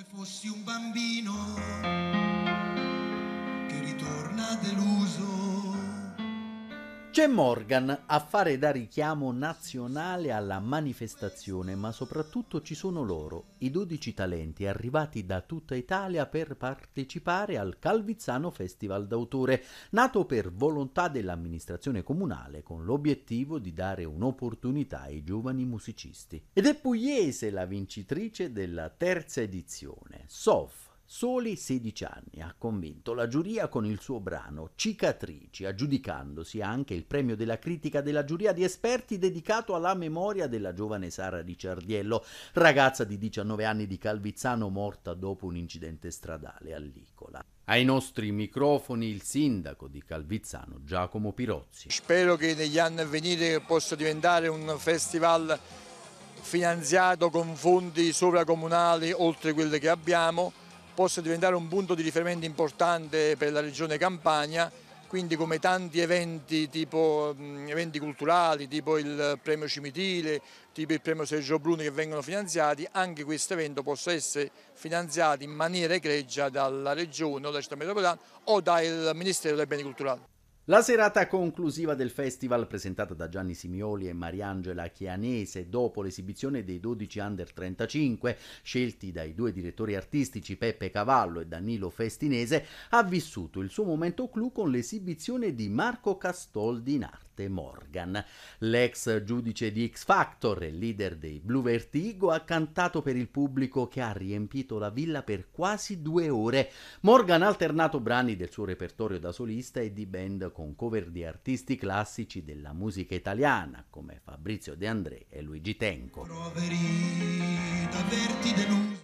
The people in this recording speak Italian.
Come fossi un bambino che ritorna deluso c'è Morgan a fare da richiamo nazionale alla manifestazione, ma soprattutto ci sono loro, i 12 talenti arrivati da tutta Italia per partecipare al Calvizzano Festival d'autore, nato per volontà dell'amministrazione comunale con l'obiettivo di dare un'opportunità ai giovani musicisti. Ed è pugliese la vincitrice della terza edizione, Sof, Soli 16 anni ha convinto la giuria con il suo brano Cicatrici, aggiudicandosi anche il premio della critica della giuria di esperti dedicato alla memoria della giovane Sara Ricciardiello, ragazza di 19 anni di Calvizzano morta dopo un incidente stradale all'Icola. Ai nostri microfoni il sindaco di Calvizzano Giacomo Pirozzi. Spero che negli anni a venire possa diventare un festival finanziato con fondi sovracomunali oltre quelli che abbiamo possa diventare un punto di riferimento importante per la regione Campania, quindi come tanti eventi tipo eventi culturali, tipo il premio Cimitile, tipo il premio Sergio Bruni che vengono finanziati, anche questo evento possa essere finanziato in maniera egregia dalla regione o dalla città metropolitana o dal Ministero dei Beni Culturali. La serata conclusiva del festival, presentata da Gianni Simioli e Mariangela Chianese dopo l'esibizione dei 12 under 35, scelti dai due direttori artistici Peppe Cavallo e Danilo Festinese, ha vissuto il suo momento clou con l'esibizione di Marco Castoldi di Narte. Matte Morgan. L'ex giudice di X Factor e leader dei Blue Vertigo ha cantato per il pubblico che ha riempito la villa per quasi due ore. Morgan ha alternato brani del suo repertorio da solista e di band con cover di artisti classici della musica italiana come Fabrizio De André e Luigi Tenco. Proverì,